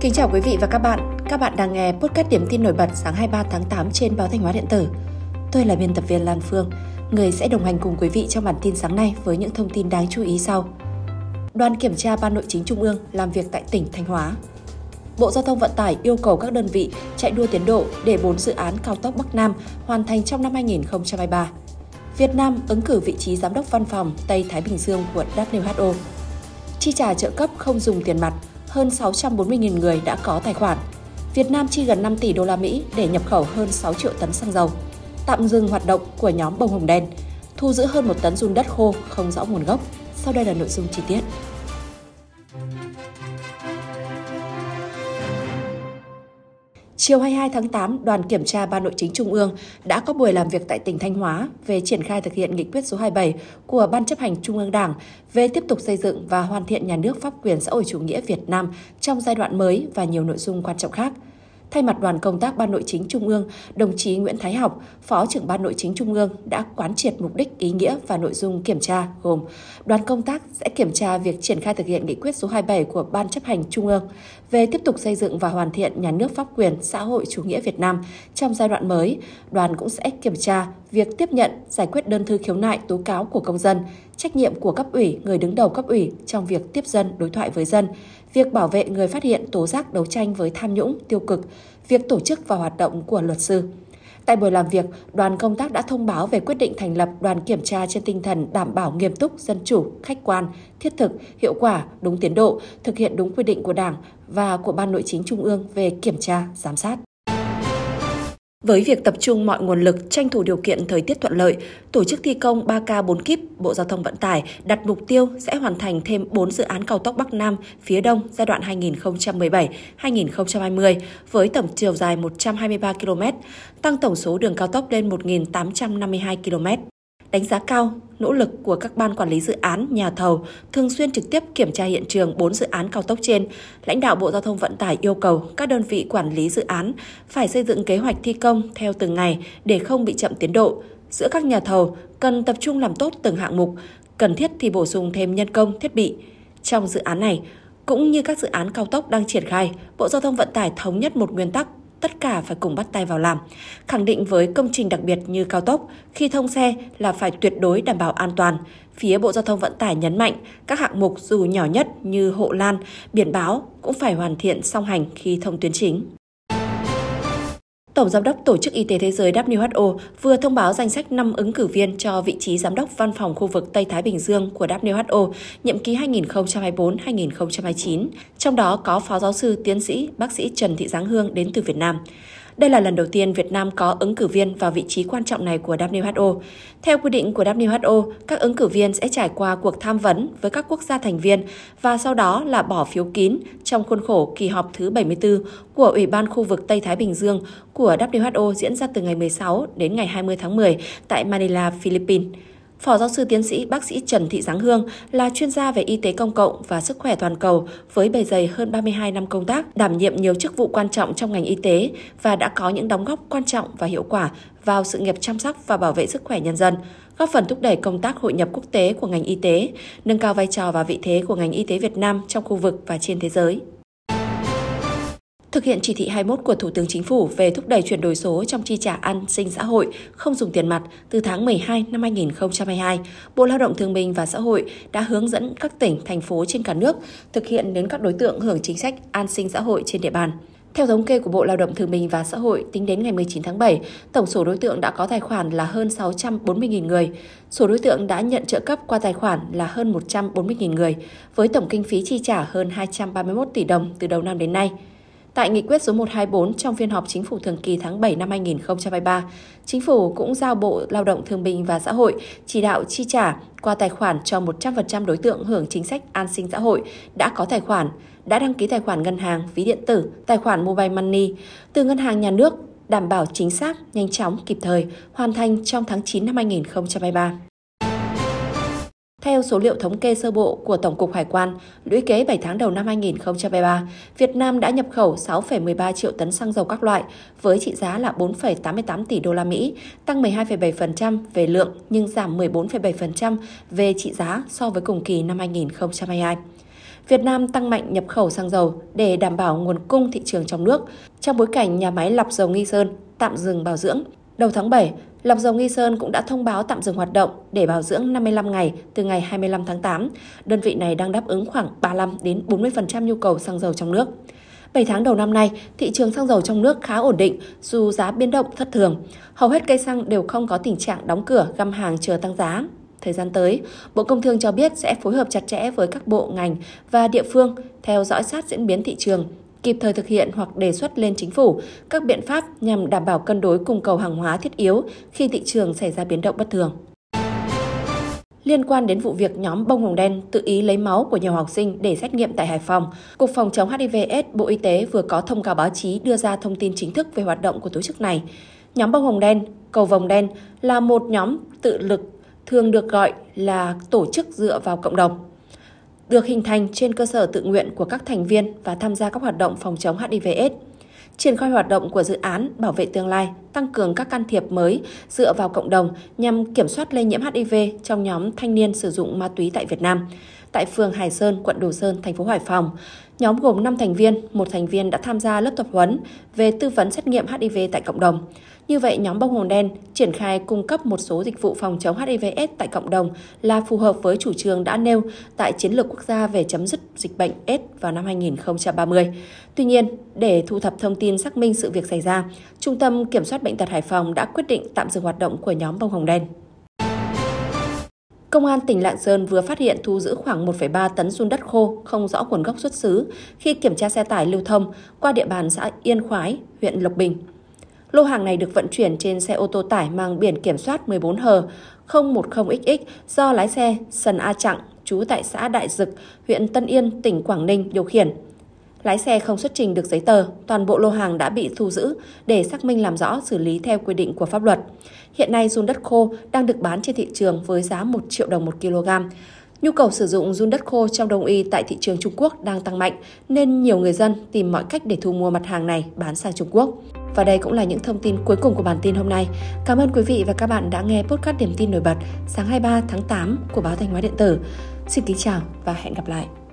Kính chào quý vị và các bạn. Các bạn đang nghe podcast điểm tin nổi bật sáng 23 tháng 8 trên báo Thanh Hóa điện tử. Tôi là biên tập viên Lan Phương, người sẽ đồng hành cùng quý vị trong bản tin sáng nay với những thông tin đáng chú ý sau. Đoàn kiểm tra Ban Nội chính Trung ương làm việc tại tỉnh Thanh Hóa. Bộ Giao thông Vận tải yêu cầu các đơn vị chạy đua tiến độ để 4 dự án cao tốc Bắc Nam hoàn thành trong năm 2023. Việt Nam ứng cử vị trí giám đốc văn phòng Tây Thái Bình Dương của WHO. Chi trả trợ cấp không dùng tiền mặt hơn 640.000 người đã có tài khoản. Việt Nam chi gần 5 tỷ đô la Mỹ để nhập khẩu hơn 6 triệu tấn xăng dầu, tạm dừng hoạt động của nhóm bông hồng đen, thu giữ hơn một tấn run đất khô không rõ nguồn gốc. Sau đây là nội dung chi tiết. Chiều 22 tháng 8, đoàn kiểm tra Ban Nội chính Trung ương đã có buổi làm việc tại tỉnh Thanh Hóa về triển khai thực hiện nghị quyết số 27 của Ban chấp hành Trung ương Đảng về tiếp tục xây dựng và hoàn thiện nhà nước pháp quyền xã hội chủ nghĩa Việt Nam trong giai đoạn mới và nhiều nội dung quan trọng khác – Thay mặt đoàn công tác Ban Nội chính Trung ương, đồng chí Nguyễn Thái Học, Phó trưởng Ban Nội chính Trung ương đã quán triệt mục đích, ý nghĩa và nội dung kiểm tra gồm đoàn công tác sẽ kiểm tra việc triển khai thực hiện nghị quyết số 27 của Ban chấp hành Trung ương về tiếp tục xây dựng và hoàn thiện nhà nước pháp quyền xã hội chủ nghĩa Việt Nam trong giai đoạn mới. Đoàn cũng sẽ kiểm tra việc tiếp nhận, giải quyết đơn thư khiếu nại tố cáo của công dân, trách nhiệm của cấp ủy, người đứng đầu cấp ủy trong việc tiếp dân, đối thoại với dân, việc bảo vệ người phát hiện tố giác đấu tranh với tham nhũng, tiêu cực, việc tổ chức và hoạt động của luật sư. Tại buổi làm việc, đoàn công tác đã thông báo về quyết định thành lập đoàn kiểm tra trên tinh thần đảm bảo nghiêm túc, dân chủ, khách quan, thiết thực, hiệu quả, đúng tiến độ, thực hiện đúng quy định của Đảng và của Ban Nội chính Trung ương về kiểm tra, giám sát. Với việc tập trung mọi nguồn lực tranh thủ điều kiện thời tiết thuận lợi, tổ chức thi công 3K 4 kíp, Bộ Giao thông Vận tải đặt mục tiêu sẽ hoàn thành thêm 4 dự án cao tốc Bắc Nam phía Đông giai đoạn 2017-2020 với tổng chiều dài 123 km, tăng tổng số đường cao tốc lên 1.852 km đánh giá cao nỗ lực của các ban quản lý dự án, nhà thầu thường xuyên trực tiếp kiểm tra hiện trường 4 dự án cao tốc trên, lãnh đạo Bộ Giao thông Vận tải yêu cầu các đơn vị quản lý dự án phải xây dựng kế hoạch thi công theo từng ngày để không bị chậm tiến độ. Giữa các nhà thầu cần tập trung làm tốt từng hạng mục, cần thiết thì bổ sung thêm nhân công, thiết bị. Trong dự án này, cũng như các dự án cao tốc đang triển khai, Bộ Giao thông Vận tải thống nhất một nguyên tắc tất cả phải cùng bắt tay vào làm. Khẳng định với công trình đặc biệt như cao tốc, khi thông xe là phải tuyệt đối đảm bảo an toàn. Phía Bộ Giao thông Vận tải nhấn mạnh, các hạng mục dù nhỏ nhất như hộ lan, biển báo cũng phải hoàn thiện song hành khi thông tuyến chính. Tổng Giám đốc Tổ chức Y tế Thế giới WHO vừa thông báo danh sách 5 ứng cử viên cho vị trí Giám đốc Văn phòng khu vực Tây Thái Bình Dương của WHO, nhiệm kỳ 2024-2029, trong đó có Phó Giáo sư Tiến sĩ Bác sĩ Trần Thị Giáng Hương đến từ Việt Nam. Đây là lần đầu tiên Việt Nam có ứng cử viên vào vị trí quan trọng này của WHO. Theo quy định của WHO, các ứng cử viên sẽ trải qua cuộc tham vấn với các quốc gia thành viên và sau đó là bỏ phiếu kín trong khuôn khổ kỳ họp thứ 74 của Ủy ban khu vực Tây Thái Bình Dương của WHO diễn ra từ ngày 16 đến ngày 20 tháng 10 tại Manila, Philippines. Phó giáo sư tiến sĩ bác sĩ Trần Thị Giáng Hương là chuyên gia về y tế công cộng và sức khỏe toàn cầu với bề dày hơn 32 năm công tác, đảm nhiệm nhiều chức vụ quan trọng trong ngành y tế và đã có những đóng góp quan trọng và hiệu quả vào sự nghiệp chăm sóc và bảo vệ sức khỏe nhân dân, góp phần thúc đẩy công tác hội nhập quốc tế của ngành y tế, nâng cao vai trò và vị thế của ngành y tế Việt Nam trong khu vực và trên thế giới. Thực hiện chỉ thị 21 của Thủ tướng Chính phủ về thúc đẩy chuyển đổi số trong chi trả an sinh xã hội không dùng tiền mặt từ tháng 12 năm 2022, Bộ Lao động Thương binh và Xã hội đã hướng dẫn các tỉnh, thành phố trên cả nước thực hiện đến các đối tượng hưởng chính sách an sinh xã hội trên địa bàn. Theo thống kê của Bộ Lao động Thương binh và Xã hội, tính đến ngày 19 tháng 7, tổng số đối tượng đã có tài khoản là hơn 640.000 người. Số đối tượng đã nhận trợ cấp qua tài khoản là hơn 140.000 người, với tổng kinh phí chi trả hơn 231 tỷ đồng từ đầu năm đến nay. Tại nghị quyết số 124 trong phiên họp chính phủ thường kỳ tháng 7 năm 2023, chính phủ cũng giao Bộ Lao động Thương binh và Xã hội chỉ đạo chi trả qua tài khoản cho 100% đối tượng hưởng chính sách an sinh xã hội đã có tài khoản, đã đăng ký tài khoản ngân hàng, ví điện tử, tài khoản mobile money từ ngân hàng nhà nước đảm bảo chính xác, nhanh chóng, kịp thời, hoàn thành trong tháng 9 năm 2023. Theo số liệu thống kê sơ bộ của Tổng cục Hải quan, lũy kế 7 tháng đầu năm 2023, Việt Nam đã nhập khẩu 6,13 triệu tấn xăng dầu các loại với trị giá là 4,88 tỷ đô la Mỹ, tăng 12,7% về lượng nhưng giảm 14,7% về trị giá so với cùng kỳ năm 2022. Việt Nam tăng mạnh nhập khẩu xăng dầu để đảm bảo nguồn cung thị trường trong nước trong bối cảnh nhà máy lọc dầu Nghi Sơn tạm dừng bảo dưỡng Đầu tháng 7, Lọc dầu Nghi Sơn cũng đã thông báo tạm dừng hoạt động để bảo dưỡng 55 ngày từ ngày 25 tháng 8. Đơn vị này đang đáp ứng khoảng 35 đến 40% nhu cầu xăng dầu trong nước. 7 tháng đầu năm nay, thị trường xăng dầu trong nước khá ổn định dù giá biến động thất thường. Hầu hết cây xăng đều không có tình trạng đóng cửa găm hàng chờ tăng giá. Thời gian tới, Bộ Công Thương cho biết sẽ phối hợp chặt chẽ với các bộ ngành và địa phương theo dõi sát diễn biến thị trường kịp thời thực hiện hoặc đề xuất lên chính phủ các biện pháp nhằm đảm bảo cân đối cung cầu hàng hóa thiết yếu khi thị trường xảy ra biến động bất thường. Liên quan đến vụ việc nhóm bông hồng đen tự ý lấy máu của nhiều học sinh để xét nghiệm tại Hải Phòng, Cục Phòng chống HIVS Bộ Y tế vừa có thông cáo báo chí đưa ra thông tin chính thức về hoạt động của tổ chức này. Nhóm bông hồng đen, cầu vồng đen là một nhóm tự lực thường được gọi là tổ chức dựa vào cộng đồng được hình thành trên cơ sở tự nguyện của các thành viên và tham gia các hoạt động phòng chống HIV AIDS triển khai hoạt động của dự án Bảo vệ tương lai tăng cường các can thiệp mới dựa vào cộng đồng nhằm kiểm soát lây nhiễm HIV trong nhóm thanh niên sử dụng ma túy tại Việt Nam. Tại phường Hải Sơn, quận Đồ Sơn, thành phố Hải Phòng, nhóm gồm 5 thành viên, một thành viên đã tham gia lớp tập huấn về tư vấn xét nghiệm HIV tại cộng đồng. Như vậy, nhóm bông hồng đen triển khai cung cấp một số dịch vụ phòng chống HIV/AIDS tại cộng đồng là phù hợp với chủ trương đã nêu tại Chiến lược quốc gia về chấm dứt dịch bệnh S vào năm 2030. Tuy nhiên, để thu thập thông tin xác minh sự việc xảy ra, Trung tâm Kiểm soát sát bệnh tật Hải Phòng đã quyết định tạm dừng hoạt động của nhóm bông hồng đen. Công an tỉnh Lạng Sơn vừa phát hiện thu giữ khoảng 1,3 tấn run đất khô không rõ nguồn gốc xuất xứ khi kiểm tra xe tải lưu thông qua địa bàn xã Yên Khoái, huyện Lộc Bình. Lô hàng này được vận chuyển trên xe ô tô tải mang biển kiểm soát 14H010XX do lái xe Sần A Trạng, chú tại xã Đại Dực, huyện Tân Yên, tỉnh Quảng Ninh điều khiển. Lái xe không xuất trình được giấy tờ, toàn bộ lô hàng đã bị thu giữ để xác minh làm rõ xử lý theo quy định của pháp luật. Hiện nay run đất khô đang được bán trên thị trường với giá 1 triệu đồng 1 kg. Nhu cầu sử dụng run đất khô trong đông y tại thị trường Trung Quốc đang tăng mạnh nên nhiều người dân tìm mọi cách để thu mua mặt hàng này bán sang Trung Quốc. Và đây cũng là những thông tin cuối cùng của bản tin hôm nay. Cảm ơn quý vị và các bạn đã nghe podcast điểm tin nổi bật sáng 23 tháng 8 của báo Thanh Hóa Điện tử. Xin kính chào và hẹn gặp lại.